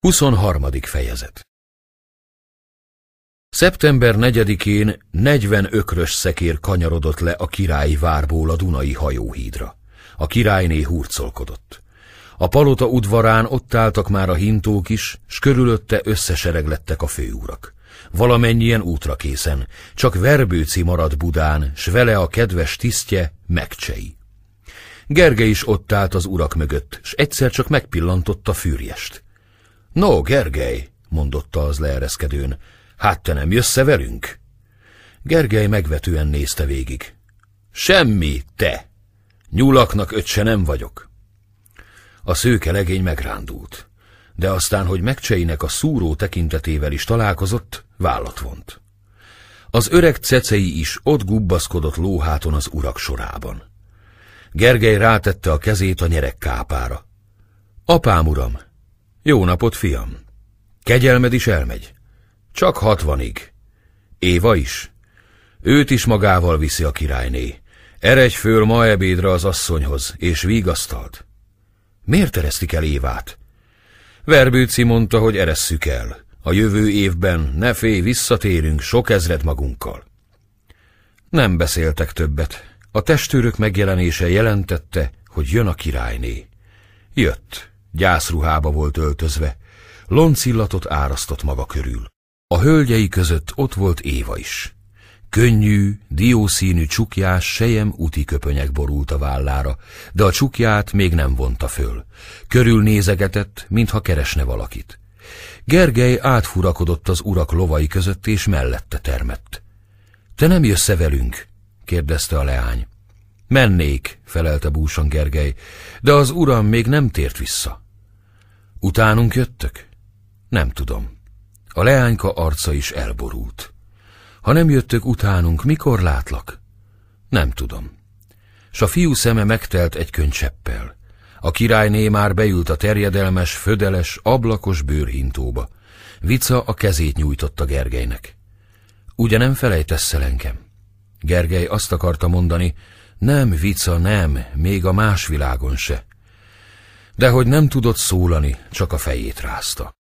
23. fejezet Szeptember 4-én 40 ökrös szekér kanyarodott le a királyi várból a Dunai hajóhídra. A királyné hurcolkodott. A palota udvarán ott álltak már a hintók is, s körülötte összesereglettek a főúrak. Valamennyien útra készen, csak Verbőci maradt Budán, s vele a kedves tisztje Megcsei. Gerge is ott állt az urak mögött, s egyszer csak megpillantotta fűrjest. No, Gergely, mondotta az leereszkedőn, hát te nem jössze velünk? Gergely megvetően nézte végig. Semmi, te! Nyulaknak ötse nem vagyok. A szőke legény megrándult, de aztán, hogy megcseinek a szúró tekintetével is találkozott, vállat vont. Az öreg cecei is ott gubbaszkodott lóháton az urak sorában. Gergely rátette a kezét a nyerek kápára. Apám uram, jó napot, fiam. Kegyelmed is elmegy. Csak hatvanig. Éva is. Őt is magával viszi a királyné. Eregy föl ma ebédre az asszonyhoz, és vígasztalt. Miért eresztik el Évát? Verbőci mondta, hogy eresszük el. A jövő évben, ne félj, visszatérünk sok ezred magunkkal. Nem beszéltek többet. A testőrök megjelenése jelentette, hogy jön a királyné. Jött. Gyászruhába volt öltözve, loncillatot árasztott maga körül. A hölgyei között ott volt Éva is. Könnyű, diószínű csukjás, sejem úti köpönyek borult a vállára, de a csukját még nem vonta föl. Körül nézegetett, mintha keresne valakit. Gergely átfurakodott az urak lovai között, és mellette termett. – Te nem jössz velünk? – kérdezte a leány. Mennék, felelte búsan Gergely, de az uram még nem tért vissza. Utánunk jöttök? Nem tudom. A leányka arca is elborult. Ha nem jöttök utánunk, mikor látlak? Nem tudom. S a fiú szeme megtelt egy könycseppel. A királyné már beült a terjedelmes, födeles, ablakos bőrhintóba. Vica a kezét nyújtotta Gergelynek. Ugye nem felejtesz el engem? Gergely azt akarta mondani, nem, Vica, nem, még a más világon se. De hogy nem tudott szólani, csak a fejét rázta.